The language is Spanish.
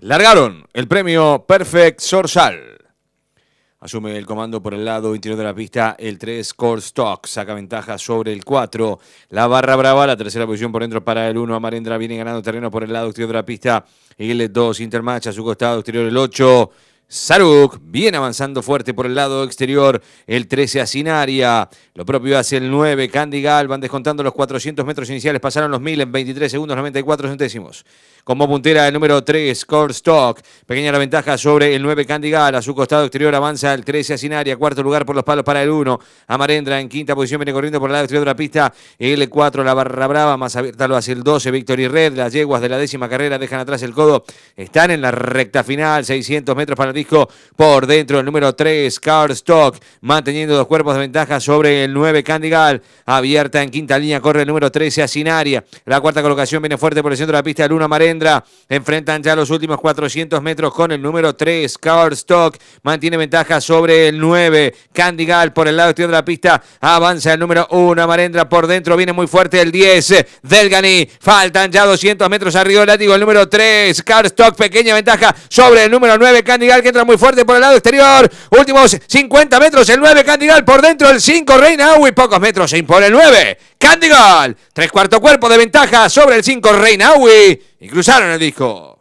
largaron el premio Perfect Sorsal. Asume el comando por el lado interior de la pista el 3 Core Stock. Saca ventaja sobre el 4. La barra brava, la tercera posición por dentro para el 1. Amarendra viene ganando terreno por el lado exterior de la pista. El 2 Intermatch a su costado exterior el 8. Saruk Viene avanzando fuerte por el lado exterior. El 13 a Sinaria. Lo propio hace el 9. Candigal, van descontando los 400 metros iniciales. Pasaron los 1000 en 23 segundos 94 centésimos. Como puntera el número 3, Core Pequeña la ventaja sobre el 9, Candigal. A su costado exterior avanza el 13, Asinaria. Cuarto lugar por los palos para el 1. Amarendra en quinta posición viene corriendo por el lado exterior de la pista. l 4, la Barra Brava. Más abierta lo hace el 12, Victory Red. Las yeguas de la décima carrera dejan atrás el codo. Están en la recta final. 600 metros para el disco. Por dentro el número 3, Core Manteniendo dos cuerpos de ventaja sobre el 9, Candigal. Abierta en quinta línea corre el número 13, Asinaria. La cuarta colocación viene fuerte por el centro de la pista. El 1, Amarendra enfrentan ya los últimos 400 metros con el número 3. Carstock, mantiene ventaja sobre el 9. Candigal por el lado exterior de la pista avanza el número 1. Amarendra por dentro viene muy fuerte el 10. Delgani. Faltan ya 200 metros arriba del látigo el número 3. Carstock, pequeña ventaja sobre el número 9. Candigal que entra muy fuerte por el lado exterior. Últimos 50 metros el 9. Candigal por dentro el 5. Reina y pocos metros se impone el 9. ¡Candigol! Tres cuarto cuerpo de ventaja sobre el 5 Reinawi. Y cruzaron el disco.